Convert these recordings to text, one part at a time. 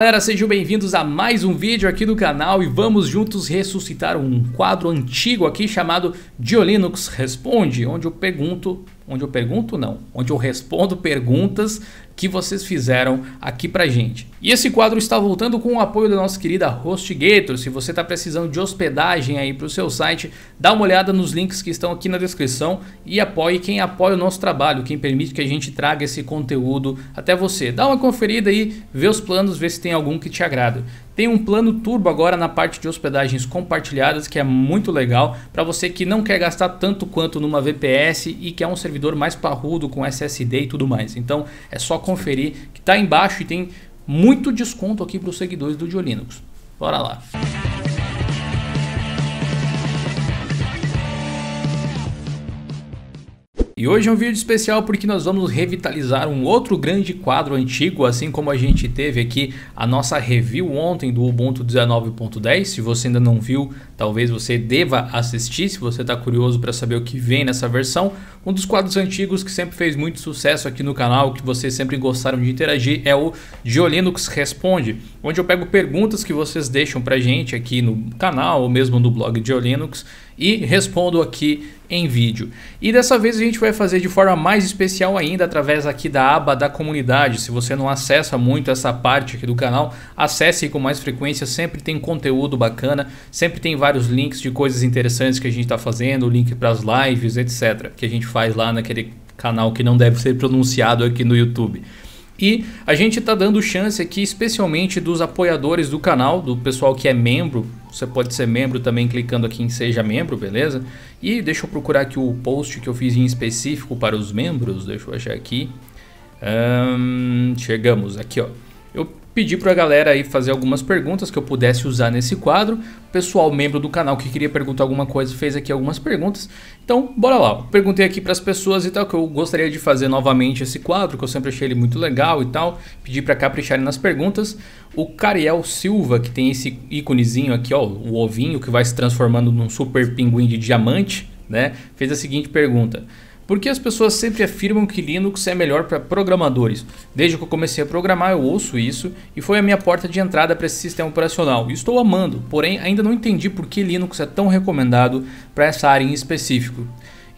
Galera, sejam bem-vindos a mais um vídeo aqui do canal e vamos juntos ressuscitar um quadro antigo aqui chamado Diolinux Responde, onde eu pergunto, onde eu pergunto não, onde eu respondo perguntas que vocês fizeram aqui pra gente. E esse quadro está voltando com o apoio da nossa querida HostGator. Se você está precisando de hospedagem aí para o seu site, dá uma olhada nos links que estão aqui na descrição e apoie quem apoia o nosso trabalho, quem permite que a gente traga esse conteúdo até você. Dá uma conferida aí, vê os planos, vê se tem algum que te agrada. Tem um plano turbo agora na parte de hospedagens compartilhadas que é muito legal para você que não quer gastar tanto quanto numa VPS e quer é um servidor mais parrudo com SSD e tudo mais. Então é só conferir que está embaixo e tem muito desconto aqui para os seguidores do Diolinux. Bora lá! E hoje é um vídeo especial porque nós vamos revitalizar um outro grande quadro antigo, assim como a gente teve aqui a nossa review ontem do Ubuntu 19.10. Se você ainda não viu, talvez você deva assistir, se você está curioso para saber o que vem nessa versão. Um dos quadros antigos que sempre fez muito sucesso aqui no canal, que vocês sempre gostaram de interagir, é o Geolinux Responde, onde eu pego perguntas que vocês deixam para gente aqui no canal ou mesmo no blog Geolinux e respondo aqui em vídeo. E dessa vez a gente vai fazer de forma mais especial ainda através aqui da aba da comunidade. Se você não acessa muito essa parte aqui do canal, acesse com mais frequência, sempre tem conteúdo bacana, sempre tem vários links de coisas interessantes que a gente está fazendo, link para as lives, etc. Que a gente faz lá naquele canal que não deve ser pronunciado aqui no YouTube. E a gente está dando chance aqui, especialmente dos apoiadores do canal, do pessoal que é membro você pode ser membro também clicando aqui em seja membro, beleza? E deixa eu procurar aqui o post que eu fiz em específico para os membros, deixa eu achar aqui. Um, chegamos aqui, ó. Eu pedi para a galera aí fazer algumas perguntas que eu pudesse usar nesse quadro. O pessoal membro do canal que queria perguntar alguma coisa fez aqui algumas perguntas. Então, bora lá. perguntei aqui para as pessoas e tal que eu gostaria de fazer novamente esse quadro, que eu sempre achei ele muito legal e tal. Pedi para capricharem nas perguntas. O Cariel Silva, que tem esse íconezinho aqui, ó, o ovinho que vai se transformando num super pinguim de diamante, né? Fez a seguinte pergunta: por que as pessoas sempre afirmam que Linux é melhor para programadores? Desde que eu comecei a programar, eu ouço isso e foi a minha porta de entrada para esse sistema operacional. Estou amando, porém ainda não entendi por que Linux é tão recomendado para essa área em específico.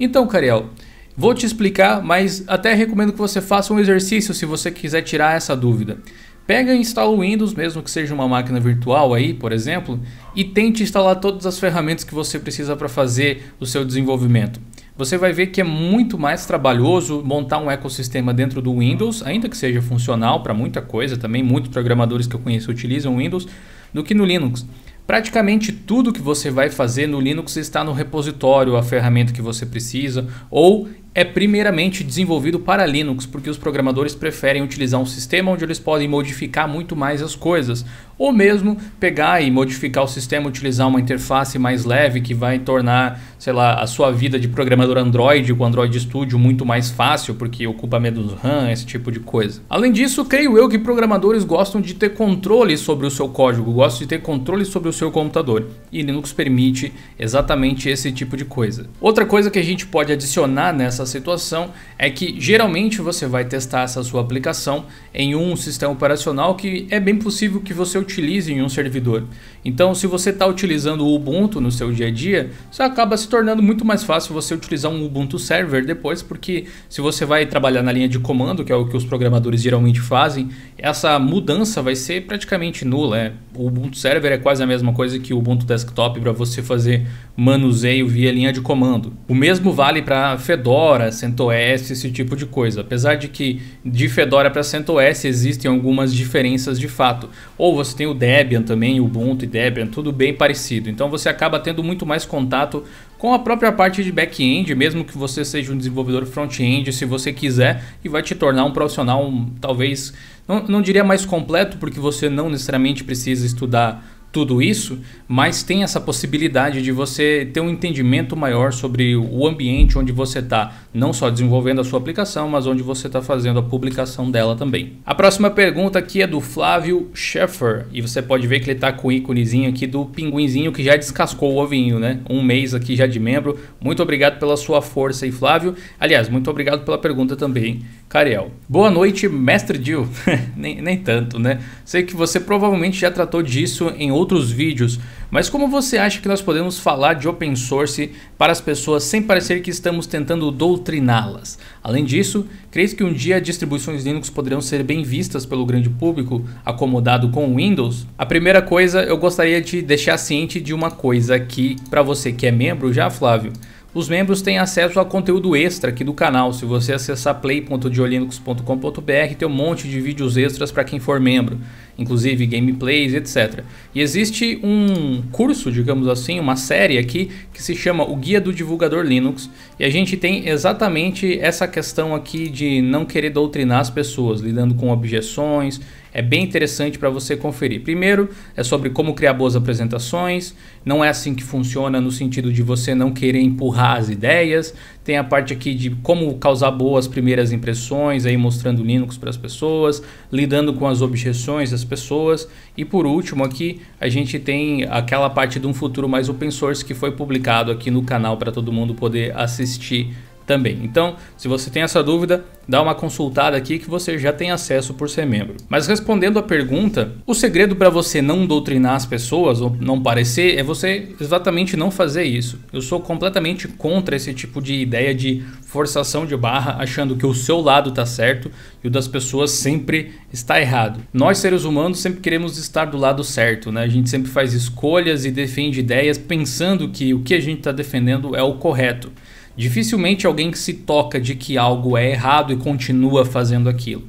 Então, Cariel, vou te explicar, mas até recomendo que você faça um exercício se você quiser tirar essa dúvida. Pega e instala o Windows, mesmo que seja uma máquina virtual aí, por exemplo, e tente instalar todas as ferramentas que você precisa para fazer o seu desenvolvimento você vai ver que é muito mais trabalhoso montar um ecossistema dentro do Windows, ainda que seja funcional para muita coisa também, muitos programadores que eu conheço utilizam Windows, do que no Linux. Praticamente tudo que você vai fazer no Linux está no repositório, a ferramenta que você precisa, ou é primeiramente desenvolvido para Linux, porque os programadores preferem utilizar um sistema onde eles podem modificar muito mais as coisas, ou mesmo pegar e modificar o sistema, utilizar uma interface mais leve que vai tornar, sei lá, a sua vida de programador Android com Android Studio muito mais fácil, porque ocupa menos RAM, esse tipo de coisa. Além disso, creio eu que programadores gostam de ter controle sobre o seu código, gostam de ter controle sobre o seu computador, e Linux permite exatamente esse tipo de coisa. Outra coisa que a gente pode adicionar nessa nessa situação é que geralmente você vai testar essa sua aplicação em um sistema operacional que é bem possível que você utilize em um servidor. Então, se você está utilizando o Ubuntu no seu dia a dia, isso acaba se tornando muito mais fácil você utilizar um Ubuntu Server depois, porque se você vai trabalhar na linha de comando, que é o que os programadores geralmente fazem, essa mudança vai ser praticamente nula. É, o Ubuntu Server é quase a mesma coisa que o Ubuntu Desktop para você fazer manuseio via linha de comando. O mesmo vale para Fedora Fedora, CentOS, esse tipo de coisa. Apesar de que de Fedora para CentOS existem algumas diferenças de fato. Ou você tem o Debian também, Ubuntu e Debian, tudo bem parecido. Então você acaba tendo muito mais contato com a própria parte de back-end, mesmo que você seja um desenvolvedor front-end, se você quiser, e vai te tornar um profissional talvez, não, não diria mais completo, porque você não necessariamente precisa estudar tudo isso, mas tem essa possibilidade de você ter um entendimento maior sobre o ambiente onde você está, não só desenvolvendo a sua aplicação, mas onde você está fazendo a publicação dela também. A próxima pergunta aqui é do Flávio Schaeffer, e você pode ver que ele está com o íconezinho aqui do pinguinzinho que já descascou o ovinho, né? Um mês aqui já de membro. Muito obrigado pela sua força aí, Flávio. Aliás, muito obrigado pela pergunta também Cariel. Boa noite, mestre Dil. nem, nem tanto, né? Sei que você provavelmente já tratou disso em outros vídeos, mas como você acha que nós podemos falar de open source para as pessoas sem parecer que estamos tentando doutriná-las? Além disso, creio que um dia distribuições Linux poderão ser bem vistas pelo grande público acomodado com Windows? A primeira coisa, eu gostaria de deixar ciente de uma coisa aqui para você que é membro já, Flávio. Os membros têm acesso a conteúdo extra aqui do canal. Se você acessar play.diolinux.com.br, tem um monte de vídeos extras para quem for membro inclusive gameplays, etc. E existe um curso, digamos assim, uma série aqui que se chama O Guia do Divulgador Linux, e a gente tem exatamente essa questão aqui de não querer doutrinar as pessoas, lidando com objeções, é bem interessante para você conferir. Primeiro, é sobre como criar boas apresentações, não é assim que funciona no sentido de você não querer empurrar as ideias, tem a parte aqui de como causar boas primeiras impressões, aí mostrando Linux para as pessoas, lidando com as objeções das pessoas. E por último aqui, a gente tem aquela parte de um futuro mais open source que foi publicado aqui no canal para todo mundo poder assistir também. Então, se você tem essa dúvida, dá uma consultada aqui que você já tem acesso por ser membro. Mas respondendo à pergunta, o segredo para você não doutrinar as pessoas ou não parecer é você exatamente não fazer isso. Eu sou completamente contra esse tipo de ideia de forçação de barra, achando que o seu lado está certo e o das pessoas sempre está errado. Nós seres humanos sempre queremos estar do lado certo, né? A gente sempre faz escolhas e defende ideias pensando que o que a gente está defendendo é o correto. Dificilmente alguém que se toca de que algo é errado e continua fazendo aquilo.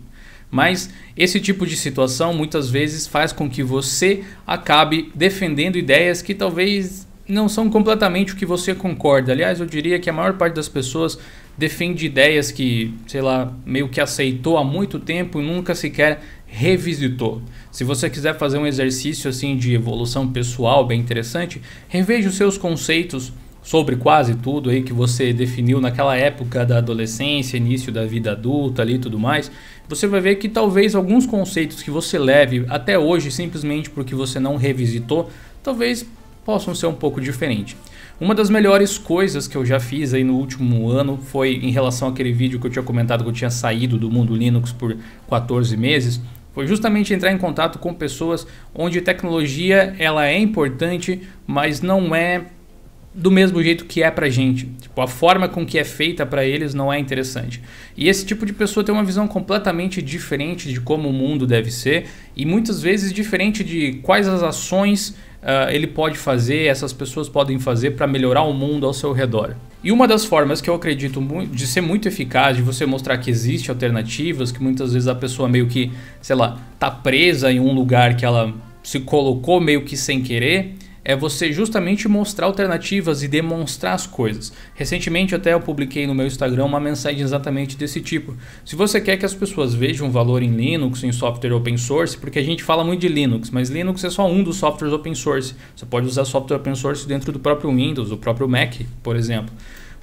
Mas esse tipo de situação muitas vezes faz com que você acabe defendendo ideias que talvez não são completamente o que você concorda. Aliás, eu diria que a maior parte das pessoas defende ideias que, sei lá, meio que aceitou há muito tempo e nunca sequer revisitou. Se você quiser fazer um exercício assim de evolução pessoal bem interessante, reveja os seus conceitos sobre quase tudo aí que você definiu naquela época da adolescência, início da vida adulta ali e tudo mais, você vai ver que talvez alguns conceitos que você leve até hoje simplesmente porque você não revisitou, talvez possam ser um pouco diferente. Uma das melhores coisas que eu já fiz aí no último ano foi em relação àquele vídeo que eu tinha comentado que eu tinha saído do mundo Linux por 14 meses, foi justamente entrar em contato com pessoas onde tecnologia ela é importante, mas não é do mesmo jeito que é pra gente. Tipo, a forma com que é feita para eles não é interessante. E esse tipo de pessoa tem uma visão completamente diferente de como o mundo deve ser e muitas vezes diferente de quais as ações uh, ele pode fazer, essas pessoas podem fazer para melhorar o mundo ao seu redor. E uma das formas que eu acredito de ser muito eficaz, de você mostrar que existe alternativas, que muitas vezes a pessoa meio que, sei lá, tá presa em um lugar que ela se colocou meio que sem querer, é você justamente mostrar alternativas e demonstrar as coisas. Recentemente até eu publiquei no meu Instagram uma mensagem exatamente desse tipo. Se você quer que as pessoas vejam valor em Linux, em software open source, porque a gente fala muito de Linux, mas Linux é só um dos softwares open source. Você pode usar software open source dentro do próprio Windows, do próprio Mac, por exemplo.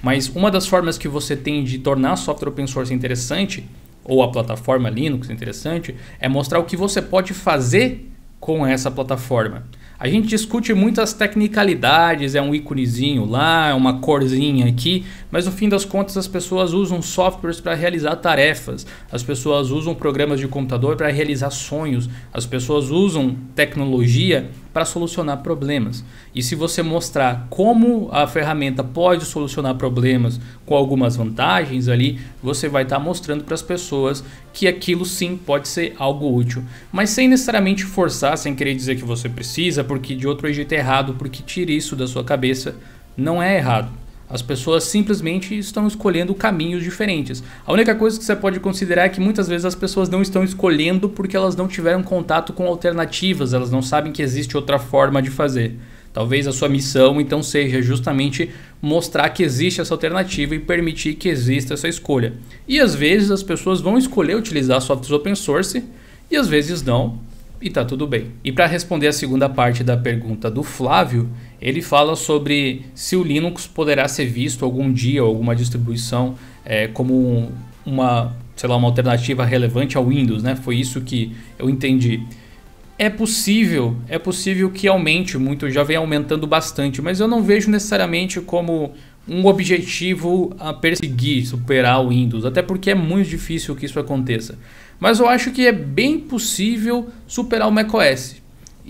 Mas uma das formas que você tem de tornar software open source interessante ou a plataforma Linux interessante é mostrar o que você pode fazer com essa plataforma. A gente discute muitas tecnicalidades, é um íconezinho lá, é uma corzinha aqui, mas no fim das contas as pessoas usam softwares para realizar tarefas, as pessoas usam programas de computador para realizar sonhos, as pessoas usam tecnologia para solucionar problemas. E se você mostrar como a ferramenta pode solucionar problemas com algumas vantagens ali, você vai estar tá mostrando para as pessoas que aquilo sim pode ser algo útil. Mas sem necessariamente forçar, sem querer dizer que você precisa, porque de outro jeito é errado, porque tirar isso da sua cabeça, não é errado. As pessoas simplesmente estão escolhendo caminhos diferentes. A única coisa que você pode considerar é que muitas vezes as pessoas não estão escolhendo porque elas não tiveram contato com alternativas, elas não sabem que existe outra forma de fazer. Talvez a sua missão então seja justamente mostrar que existe essa alternativa e permitir que exista essa escolha. E às vezes as pessoas vão escolher utilizar softwares open source e às vezes não, e tá tudo bem. E para responder a segunda parte da pergunta do Flávio, ele fala sobre se o Linux poderá ser visto algum dia, alguma distribuição, é, como uma, sei lá, uma alternativa relevante ao Windows, né? Foi isso que eu entendi. É possível, é possível que aumente muito, já vem aumentando bastante, mas eu não vejo necessariamente como um objetivo a perseguir, superar o Windows, até porque é muito difícil que isso aconteça. Mas eu acho que é bem possível superar o macOS.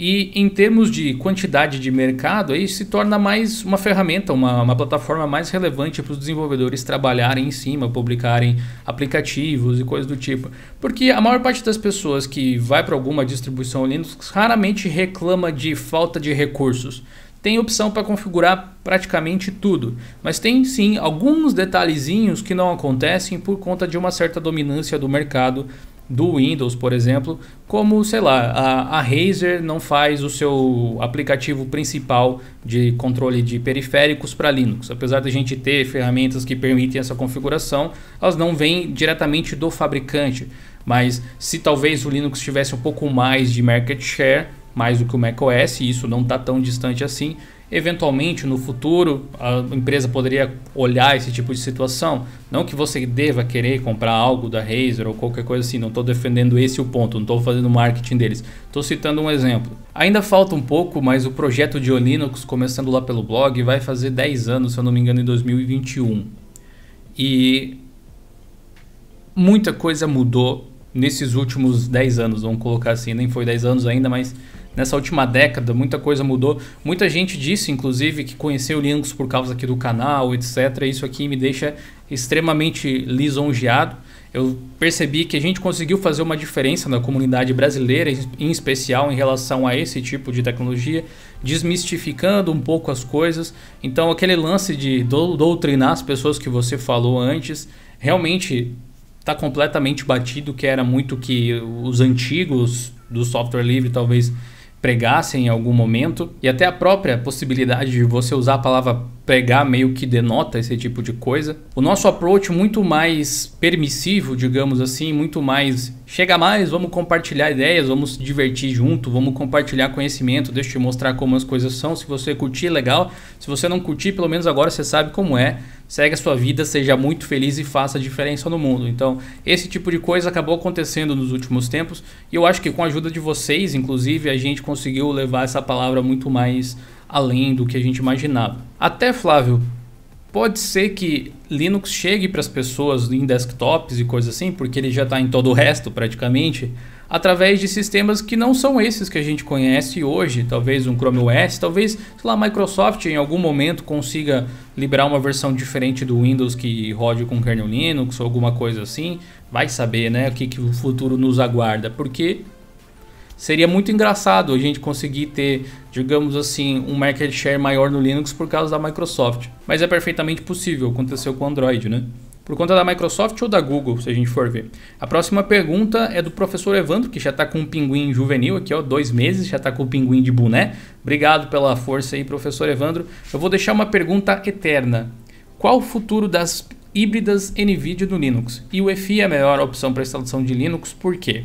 E em termos de quantidade de mercado, aí se torna mais uma ferramenta, uma, uma plataforma mais relevante para os desenvolvedores trabalharem em cima, publicarem aplicativos e coisas do tipo. Porque a maior parte das pessoas que vai para alguma distribuição Linux raramente reclama de falta de recursos. Tem opção para configurar praticamente tudo, mas tem sim alguns detalhezinhos que não acontecem por conta de uma certa dominância do mercado do Windows, por exemplo, como, sei lá, a, a Razer não faz o seu aplicativo principal de controle de periféricos para Linux. Apesar da gente ter ferramentas que permitem essa configuração, elas não vêm diretamente do fabricante. Mas se talvez o Linux tivesse um pouco mais de market share, mais do que o macOS, e isso não está tão distante assim, Eventualmente, no futuro, a empresa poderia olhar esse tipo de situação. Não que você deva querer comprar algo da Razer ou qualquer coisa assim, não estou defendendo esse o ponto, não estou fazendo marketing deles. Estou citando um exemplo. Ainda falta um pouco, mas o projeto de Linux, começando lá pelo blog, vai fazer 10 anos, se eu não me engano, em 2021. E muita coisa mudou nesses últimos 10 anos, vamos colocar assim, nem foi 10 anos ainda, mas nessa última década, muita coisa mudou. Muita gente disse, inclusive, que conheceu o Linux por causa aqui do canal, etc. Isso aqui me deixa extremamente lisonjeado. Eu percebi que a gente conseguiu fazer uma diferença na comunidade brasileira, em especial em relação a esse tipo de tecnologia, desmistificando um pouco as coisas. Então, aquele lance de doutrinar as pessoas que você falou antes, realmente está completamente batido, que era muito que os antigos do software livre talvez pregasse em algum momento, e até a própria possibilidade de você usar a palavra pregar meio que denota esse tipo de coisa. O nosso approach muito mais permissivo, digamos assim, muito mais chega mais, vamos compartilhar ideias, vamos se divertir junto, vamos compartilhar conhecimento, deixa eu te mostrar como as coisas são, se você curtir legal, se você não curtir, pelo menos agora você sabe como é segue a sua vida, seja muito feliz e faça a diferença no mundo. Então, esse tipo de coisa acabou acontecendo nos últimos tempos e eu acho que com a ajuda de vocês, inclusive, a gente conseguiu levar essa palavra muito mais além do que a gente imaginava. Até, Flávio, Pode ser que Linux chegue para as pessoas em desktops e coisas assim, porque ele já está em todo o resto praticamente, através de sistemas que não são esses que a gente conhece hoje. Talvez um Chrome OS, talvez, sei lá, Microsoft em algum momento consiga liberar uma versão diferente do Windows que rode com kernel Linux ou alguma coisa assim, vai saber, né, o que, que o futuro nos aguarda, porque seria muito engraçado a gente conseguir ter, digamos assim, um market share maior no Linux por causa da Microsoft, mas é perfeitamente possível, aconteceu com o Android, né? por conta da Microsoft ou da Google, se a gente for ver. A próxima pergunta é do professor Evandro, que já está com um pinguim juvenil aqui, ó, dois meses, já está com o um pinguim de boné. Obrigado pela força aí, professor Evandro. Eu vou deixar uma pergunta eterna. Qual o futuro das híbridas NVIDIA do Linux? E o EFI é a melhor opção para instalação de Linux, por quê?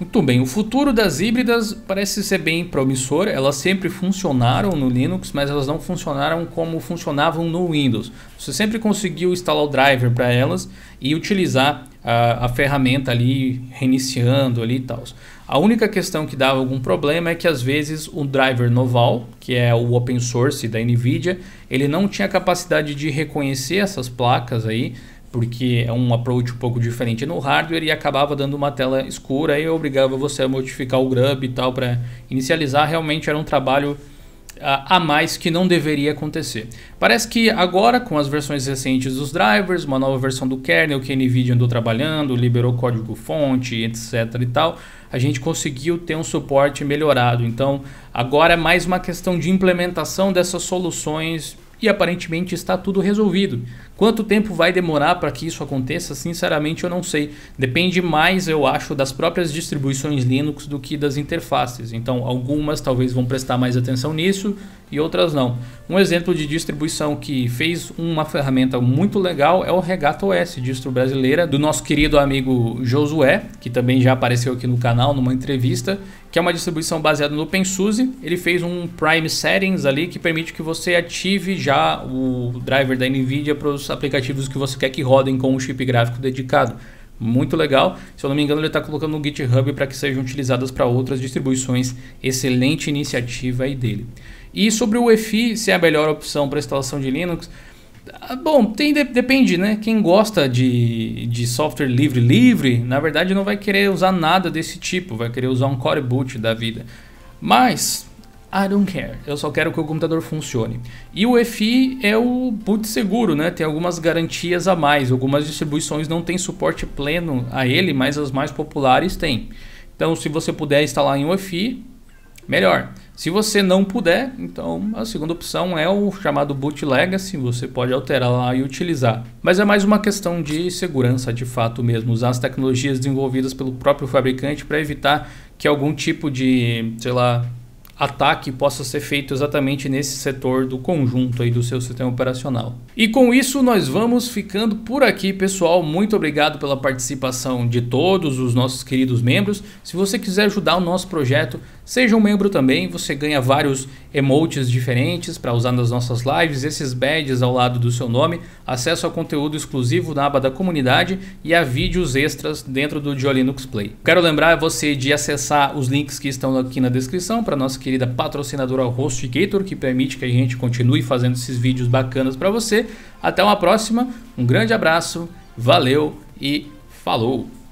Muito bem, o futuro das híbridas parece ser bem promissor. Elas sempre funcionaram no Linux, mas elas não funcionaram como funcionavam no Windows. Você sempre conseguiu instalar o driver para elas e utilizar a, a, ferramenta ali reiniciando ali e tal. A única questão que dava algum problema é que às vezes o driver Noval, que é o open source da Nvidia, ele não tinha capacidade de reconhecer essas placas aí porque é um approach um pouco diferente no hardware e acabava dando uma tela escura e obrigava você a modificar o grub e tal para inicializar. Realmente era um trabalho ah, a mais que não deveria acontecer. Parece que agora, com as versões recentes dos drivers, uma nova versão do kernel que a NVIDIA andou trabalhando, liberou código fonte, etc e tal, a gente conseguiu ter um suporte melhorado. Então, agora é mais uma questão de implementação dessas soluções e aparentemente está tudo resolvido. Quanto tempo vai demorar para que isso aconteça? Sinceramente, eu não sei. Depende mais, eu acho, das próprias distribuições Linux do que das interfaces. Então, algumas talvez vão prestar mais atenção nisso e outras não. Um exemplo de distribuição que fez uma ferramenta muito legal é o Regata OS, distro brasileira, do nosso querido amigo Josué, que também já apareceu aqui no canal numa entrevista, que é uma distribuição baseada no OpenSUSE. Ele fez um Prime Settings ali que permite que você ative já o driver da NVIDIA para os aplicativos que você quer que rodem com um chip gráfico dedicado. Muito legal. Se eu não me engano, ele está colocando no GitHub para que sejam utilizadas para outras distribuições. Excelente iniciativa aí dele. E sobre o EFI, se é a melhor opção para instalação de Linux, ah, Bom, tem, depende, né? Quem gosta de, de software livre, livre, na verdade não vai querer usar nada desse tipo, vai querer usar um core boot da vida. Mas, I don't care. Eu só quero que o computador funcione. E o EFI é o boot seguro, né? Tem algumas garantias a mais. Algumas distribuições não têm suporte pleno a ele, mas as mais populares têm. Então, se você puder instalar em UEFI, melhor. Se você não puder, então a segunda opção é o chamado boot legacy, você pode alterar lá e utilizar. Mas é mais uma questão de segurança de fato mesmo, usar as tecnologias desenvolvidas pelo próprio fabricante para evitar que algum tipo de, sei lá, ataque possa ser feito exatamente nesse setor do conjunto aí do seu sistema operacional. E com isso nós vamos ficando por aqui, pessoal. Muito obrigado pela participação de todos os nossos queridos membros. Se você quiser ajudar o nosso projeto, Seja um membro também, você ganha vários emotes diferentes para usar nas nossas lives, esses badges ao lado do seu nome, acesso a conteúdo exclusivo na aba da comunidade e a vídeos extras dentro do Dio Linux Play. Quero lembrar você de acessar os links que estão aqui na descrição para nossa querida patrocinadora HostGator, que permite que a gente continue fazendo esses vídeos bacanas para você. Até uma próxima, um grande abraço, valeu e falou!